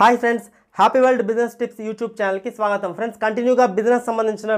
hi friends happy world business tips YouTube ఛానల్కి స్వాగతం friends కంటిన్యూగా బిజినెస్ సంబంధించిన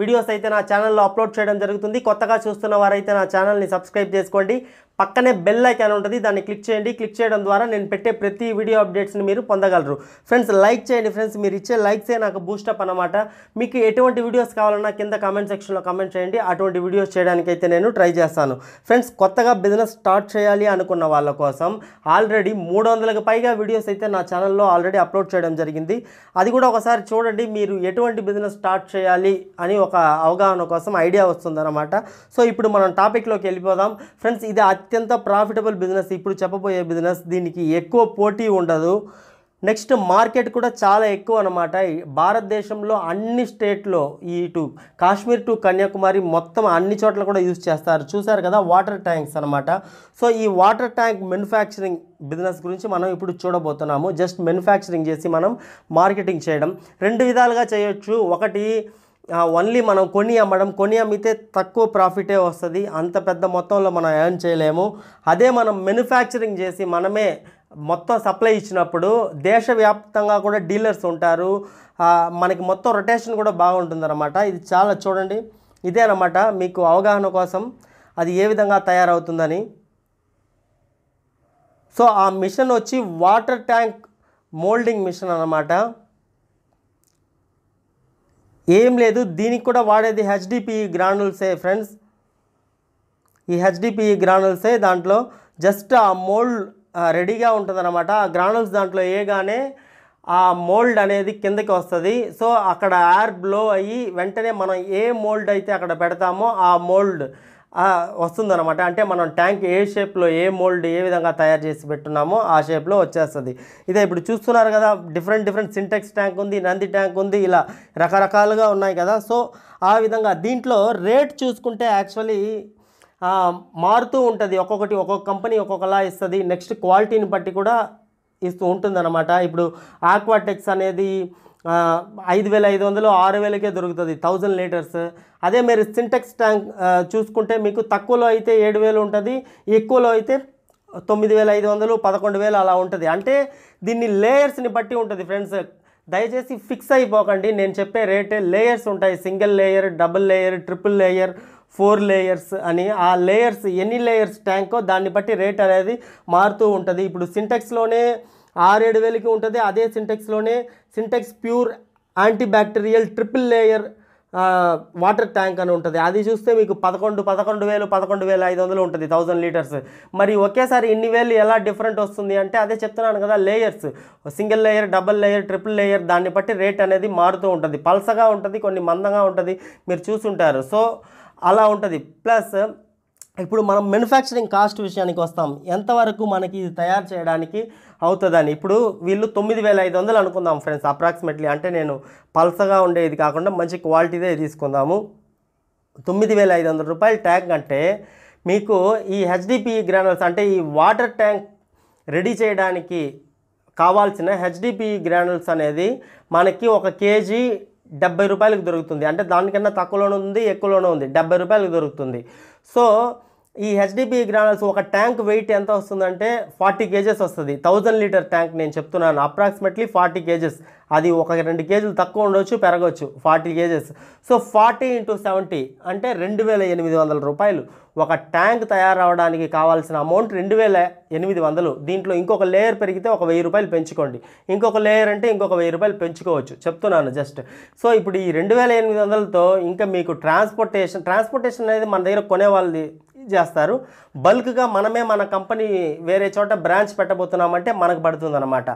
వీడియోస్ అయితే నా ఛానల్లో అప్లోడ్ చేయడం జరుగుతుంది కొత్తగా చూస్తున్న వారైతే నా ఛానల్ని సబ్స్క్రైబ్ చేసుకోండి పక్కనే బెల్ ఐకాన్ ఉంటుంది దాన్ని క్లిక్ చేయండి క్లిక్ చేయడం ద్వారా నేను పెట్టే ప్రతి వీడియో అప్డేట్స్ని మీరు పొందగలరు ఫ్రెండ్స్ లైక్ చేయండి ఫ్రెండ్స్ మీరు ఇచ్చే లైక్సే నాకు బూస్టప్ అనమాట మీకు ఎటువంటి వీడియోస్ కావాలన్నా కింద కామెంట్ సెక్షన్లో కామెంట్ చేయండి అటువంటి వీడియోస్ చేయడానికైతే నేను ట్రై చేస్తాను ఫ్రెండ్స్ కొత్తగా బిజినెస్ స్టార్ట్ చేయాలి అనుకున్న వాళ్ళ కోసం ఆల్రెడీ మూడు వందలకు పైగా వీడియోస్ అయితే నా ఛానల్లో ఆల్రెడీ అప్లోడ్ చేయడం జరిగింది అది కూడా ఒకసారి చూడండి మీరు ఎటువంటి బిజినెస్ స్టార్ట్ చేయాలి అని ఒక అవగాహన కోసం ఐడియా వస్తుందన్నమాట సో ఇప్పుడు మనం టాపిక్లోకి వెళ్ళిపోదాం ఫ్రెండ్స్ ఇది అత్యంత ప్రాఫిటబుల్ బిజినెస్ ఇప్పుడు చెప్పబోయే బిజినెస్ దీనికి ఎక్కువ పోటీ ఉండదు నెక్స్ట్ మార్కెట్ కూడా చాలా ఎక్కువ అనమాట భారతదేశంలో అన్ని స్టేట్లో ఇటు కాశ్మీర్ టు కన్యాకుమారి మొత్తం అన్ని చోట్ల కూడా యూజ్ చేస్తారు చూసారు కదా వాటర్ ట్యాంక్స్ అనమాట సో ఈ వాటర్ ట్యాంక్ మెనుఫ్యాక్చరింగ్ బిజినెస్ గురించి మనం ఇప్పుడు చూడబోతున్నాము జస్ట్ మెనుఫ్యాక్చరింగ్ చేసి మనం మార్కెటింగ్ చేయడం రెండు విధాలుగా చేయొచ్చు ఒకటి ఓన్లీ మనం కొని అమ్మడం కొని అమ్మితే తక్కువ ప్రాఫిటే వస్తుంది అంత పెద్ద మొత్తంలో మనం ఏర్న్ చేయలేము అదే మనం మ్యానుఫ్యాక్చరింగ్ చేసి మనమే మొత్తం సప్లై ఇచ్చినప్పుడు దేశవ్యాప్తంగా కూడా డీలర్స్ ఉంటారు మనకి మొత్తం రొటేషన్ కూడా బాగుంటుందన్నమాట ఇది చాలా చూడండి ఇదే అనమాట మీకు అవగాహన కోసం అది ఏ విధంగా తయారవుతుందని సో ఆ మిషన్ వచ్చి వాటర్ ట్యాంక్ మోల్డింగ్ మిషన్ అన్నమాట ఏం లేదు దీనికి కూడా వాడేది హెచ్డిపి గ్రానుల్సే ఫ్రెండ్స్ ఈ హెచ్డిపి గ్రానుల్సే దాంట్లో జస్ట్ ఆ మోల్డ్ రెడీగా ఉంటుందన్నమాట ఆ గ్రానుల్స్ దాంట్లో వేయగానే ఆ మోల్డ్ అనేది కిందకి వస్తుంది సో అక్కడ యార్ బ్లో అయ్యి వెంటనే మనం ఏ మోల్డ్ అయితే అక్కడ పెడతామో ఆ మోల్డ్ వస్తుందన్నమాట అంటే మనం ట్యాంక్ ఏ షేప్లో ఏ మోల్డ్ ఏ విధంగా తయారు చేసి పెట్టున్నామో ఆ షేప్లో వచ్చేస్తుంది ఇదే ఇప్పుడు చూస్తున్నారు కదా డిఫరెంట్ డిఫరెంట్ సింటెక్స్ ట్యాంక్ ఉంది నంది ట్యాంక్ ఉంది ఇలా రకరకాలుగా ఉన్నాయి కదా సో ఆ విధంగా దీంట్లో రేట్ చూసుకుంటే యాక్చువల్లీ మారుతూ ఉంటుంది ఒక్కొక్కటి ఒక్కొక్క కంపెనీ ఒక్కొక్కలా ఇస్తుంది నెక్స్ట్ క్వాలిటీని బట్టి కూడా ఇస్తూ ఉంటుందన్నమాట ఇప్పుడు ఆక్వాటెక్స్ అనేది ఐదు వేల ఐదు వందలు ఆరు వేలకే దొరుకుతుంది థౌజండ్ లీటర్స్ అదే మీరు సింటెక్స్ ట్యాంక్ చూసుకుంటే మీకు తక్కువలో అయితే ఏడు వేలు ఉంటుంది ఎక్కువలో అయితే తొమ్మిది వేల ఐదు వందలు పదకొండు వేలు అలా ఉంటుంది అంటే దీన్ని లేయర్స్ని బట్టి ఉంటుంది ఫ్రెండ్స్ దయచేసి ఫిక్స్ అయిపోకండి నేను చెప్పే రేటే లేయర్స్ ఉంటాయి single layer double layer triple layer four layers అని ఆ లేయర్స్ ఎన్ని లేయర్స్ ట్యాంకో దాన్ని బట్టి రేట్ అనేది మారుతూ ఉంటుంది ఇప్పుడు సింటెక్స్లోనే ఆరేడు వేలకి ఉంటుంది అదే సింటెక్స్లోనే Sintex pure antibacterial triple layer water tank అని ఉంటుంది అది చూస్తే మీకు పదకొండు పదకొండు వేలు పదకొండు వేల ఐదు వందలు ఉంటుంది థౌజండ్ లీటర్స్ మరి ఒకేసారి ఇన్ని వేలు ఎలా డిఫరెంట్ వస్తుంది అంటే అదే చెప్తున్నాను కదా layers single layer double layer triple layer దాన్ని బట్టి రేట్ అనేది మారుతూ ఉంటుంది పల్సగా ఉంటుంది కొన్ని మందంగా ఉంటుంది మీరు చూసుంటారు సో అలా ఉంటుంది ప్లస్ ఇప్పుడు మనం మ్యానుఫ్యాక్చరింగ్ కాస్ట్ విషయానికి వస్తాం ఎంతవరకు మనకి ఇది తయారు చేయడానికి అవుతుందని ఇప్పుడు వీళ్ళు తొమ్మిది వేల ఐదు వందలు అనుకుందాం ఫ్రెండ్స్ అప్రాక్సిమేట్లీ అంటే నేను పల్సగా ఉండేది కాకుండా మంచి క్వాలిటీదే తీసుకుందాము తొమ్మిది వేల ఐదు వందల రూపాయల ట్యాంక్ అంటే మీకు ఈ హెచ్డిపి గ్రానల్స్ అంటే ఈ వాటర్ ట్యాంక్ రెడీ చేయడానికి కావాల్సిన హెచ్డిపి గ్రానల్స్ అనేది మనకి ఒక కేజీ డెబ్బై రూపాయలకు దొరుకుతుంది అంటే దానికన్నా తక్కువలోనే ఉంది ఎక్కువలోనే ఉంది డెబ్బై రూపాయలకు దొరుకుతుంది సో ఈ హెచ్డిపి గ్రానల్స్ ఒక ట్యాంక్ వెయిట్ ఎంత వస్తుందంటే ఫార్టీ కేజెస్ వస్తుంది థౌజండ్ లీటర్ ట్యాంక్ నేను చెప్తున్నాను అప్రాక్సిమేట్లీ ఫార్టీ కేజెస్ అది ఒక రెండు కేజీలు తక్కువ ఉండొచ్చు పెరగవచ్చు forty kgs so forty into seventy అంటే రెండు వేల ఎనిమిది వందల రూపాయలు ఒక ట్యాంక్ తయారవడానికి కావాల్సిన అమౌంట్ రెండు వేల ఎనిమిది వందలు దీంట్లో ఇంకొక లేయర్ పెరిగితే ఒక వెయ్యి రూపాయలు పెంచుకోండి ఇంకొక లేయర్ అంటే ఇంకొక వెయ్యి రూపాయలు పెంచుకోవచ్చు చెప్తున్నాను జస్ట్ సో ఇప్పుడు ఈ రెండు వేల ఎనిమిది వందలతో ఇంకా మీకు ట్రాన్స్పోర్టేషన్ ట్రాన్స్పోర్టేషన్ అనేది మన దగ్గర కొనేవాళ్ళది చేస్తారు బల్క్గా మనమే మన కంపెనీ వేరే చోట బ్రాంచ్ పెట్టబోతున్నామంటే మనకు అనమాట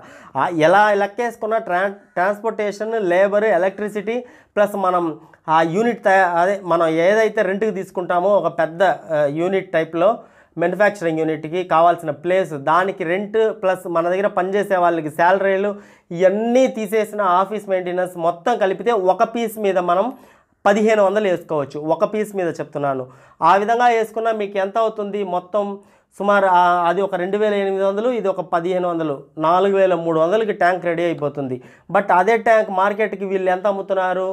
ఎలా లెక్కేసుకున్న tran transportation labour electricity plus మనం ఆ యూనిట్ అదే మనం ఏదైతే రెంట్కి తీసుకుంటామో ఒక పెద్ద యూనిట్ టైప్లో మ్యానుఫ్యాక్చరింగ్ యూనిట్కి కావాల్సిన ప్లేస్ దానికి రెంట్ ప్లస్ మన దగ్గర పనిచేసే వాళ్ళకి శాలరీలు ఇవన్నీ తీసేసిన ఆఫీస్ మెయింటెనెన్స్ మొత్తం కలిపితే ఒక పీస్ మీద మనం పదిహేను వందలు వేసుకోవచ్చు ఒక పీస్ మీద చెప్తున్నాను ఆ విధంగా వేసుకున్నా మీకు ఎంత అవుతుంది మొత్తం సుమారు అది ఒక రెండు వేల ఎనిమిది వందలు ఇది ఒక పదిహేను వందలు నాలుగు వేల మూడు వందలకి ట్యాంక్ రెడీ అయిపోతుంది బట్ అదే ట్యాంక్ మార్కెట్కి వీళ్ళు ఎంత అమ్ముతున్నారు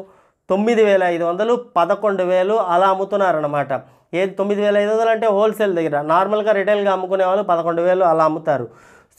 తొమ్మిది వేల ఐదు వందలు పదకొండు వేలు అలా అమ్ముతున్నారన్నమాట ఏది తొమ్మిది వేల ఐదు వందలు అంటే హోల్సేల్ దగ్గర నార్మల్గా రిటైల్గా అమ్ముకునే వాళ్ళు పదకొండు వేలు అలా అమ్ముతారు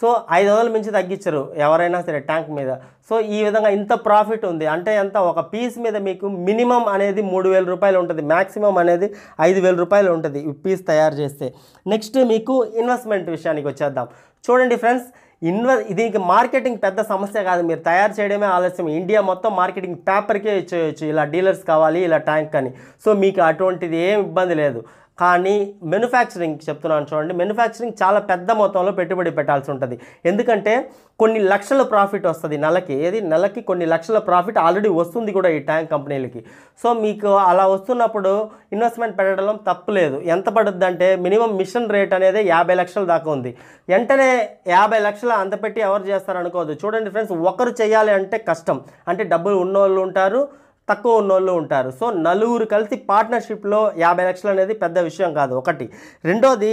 సో ఐదు వందల మించి తగ్గించరు ఎవరైనా సరే ట్యాంక్ మీద సో ఈ విధంగా ఇంత ప్రాఫిట్ ఉంది అంటే ఎంత ఒక పీస్ మీద మీకు మినిమం అనేది మూడు వేల రూపాయలు ఉంటుంది మ్యాక్సిమం అనేది ఐదు వేల రూపాయలు ఉంటుంది ఈ పీస్ తయారు చేస్తే నెక్స్ట్ మీకు ఇన్వెస్ట్మెంట్ విషయానికి వచ్చేద్దాం చూడండి ఫ్రెండ్స్ ఇన్వ దీనికి మార్కెటింగ్ పెద్ద సమస్య కాదు మీరు తయారు చేయడమే ఆలస్యం ఇండియా మొత్తం మార్కెటింగ్ పేపర్కే చేయొచ్చు ఇలా డీలర్స్ కావాలి ఇలా ట్యాంక్ అని సో మీకు అటువంటిది ఏం ఇబ్బంది లేదు కానీ మెనుఫ్యాక్చరింగ్ చెప్తున్నాను చూడండి మెనుఫ్యాక్చరింగ్ చాలా పెద్ద మొత్తంలో పెట్టుబడి పెట్టాల్సి ఉంటుంది ఎందుకంటే కొన్ని లక్షల ప్రాఫిట్ వస్తుంది నెలకి ఏది నెలకి కొన్ని లక్షల ప్రాఫిట్ ఆల్రెడీ వస్తుంది కూడా ఈ ట్యాంక్ కంపెనీలకి సో మీకు అలా వస్తున్నప్పుడు ఇన్వెస్ట్మెంట్ పెట్టడం తప్పులేదు ఎంత పడుద్ది అంటే మినిమం మిషన్ రేట్ అనేది యాభై లక్షల దాకా ఉంది వెంటనే యాభై లక్షల అంత పెట్టి ఎవరు చేస్తారనుకోవద్దు చూడండి ఫ్రెండ్స్ ఒకరు చేయాలి అంటే కష్టం అంటే డబ్బులు ఉన్నవాళ్ళు ఉంటారు తక్కువ ఉన్నోళ్ళు ఉంటారు సో నలుగురు కలిసి పార్ట్నర్షిప్లో యాభై లక్షలు అనేది పెద్ద విషయం కాదు ఒకటి రెండోది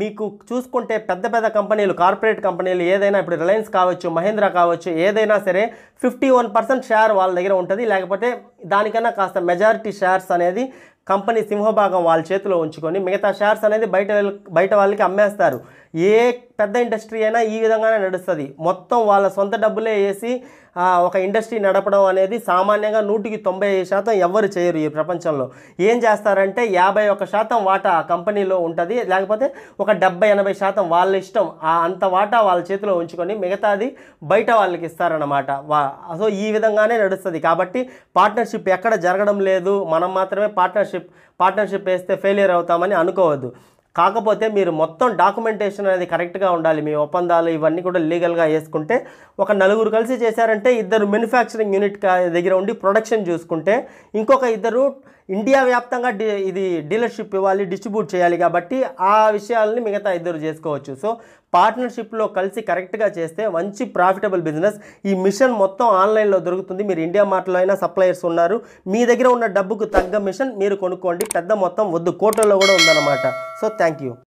మీకు చూసుకుంటే పెద్ద పెద్ద కంపెనీలు కార్పొరేట్ కంపెనీలు ఏదైనా ఇప్పుడు రిలయన్స్ కావచ్చు మహేంద్ర కావచ్చు ఏదైనా సరే ఫిఫ్టీ వన్ పర్సెంట్ షేర్ వాళ్ళ దగ్గర ఉంటుంది లేకపోతే దానికన్నా కాస్త మెజారిటీ షేర్స్ అనేది కంపెనీ సింహభాగం వాళ్ళ చేతిలో ఉంచుకొని మిగతా షేర్స్ అనేది బయట బయట వాళ్ళకి అమ్మేస్తారు ఏ పెద్ద ఇండస్ట్రీ అయినా ఈ విధంగానే నడుస్తుంది మొత్తం వాళ్ళ సొంత డబ్బులే వేసి ఒక ఇండస్ట్రీ నడపడం అనేది సామాన్యంగా నూటికి తొంభై శాతం ఎవ్వరు చేయరు ఈ ప్రపంచంలో ఏం చేస్తారంటే యాభై ఒక శాతం వాటా కంపెనీలో ఉంటుంది లేకపోతే ఒక డెబ్బై ఎనభై శాతం వాళ్ళ ఇష్టం ఆ అంత వాటా వాళ్ళ చేతిలో ఉంచుకొని మిగతాది బయట వాళ్ళకి ఇస్తారన్నమాట వా సో ఈ విధంగానే నడుస్తుంది కాబట్టి పార్ట్నర్షిప్ ఎక్కడ జరగడం లేదు మనం మాత్రమే పార్ట్నర్షిప్ పార్ట్నర్షిప్ వేస్తే ఫెయిలియర్ అవుతామని అనుకోవద్దు కాకపోతే మీరు మొత్తం డాక్యుమెంటేషన్ అనేది కరెక్ట్గా ఉండాలి మీ ఒప్పందాలు ఇవన్నీ కూడా లీగల్గా వేసుకుంటే ఒక నలుగురు కలిసి చేశారంటే ఇద్దరు మ్యానుఫ్యాక్చరింగ్ యూనిట్ దగ్గర ఉండి ప్రొడక్షన్ చూసుకుంటే ఇంకొక ఇద్దరు ఇండియా వ్యాప్తంగా ఇది డీలర్షిప్ ఇవ్వాలి డిస్ట్రిబ్యూట్ చేయాలి కాబట్టి ఆ విషయాలని మిగతా ఇద్దరు చేసుకోవచ్చు సో పార్ట్నర్షిప్లో కలిసి కరెక్ట్గా చేస్తే మంచి ప్రాఫిటబుల్ బిజినెస్ ఈ మిషన్ మొత్తం ఆన్లైన్లో దొరుకుతుంది మీరు ఇండియా మార్ట్లో అయినా సప్లయర్స్ ఉన్నారు మీ దగ్గర ఉన్న డబ్బుకు తగ్గ మిషన్ మీరు కొనుక్కోండి పెద్ద మొత్తం వద్దు కోటల్లో కూడా ఉందన్నమాట సో థ్యాంక్ యూ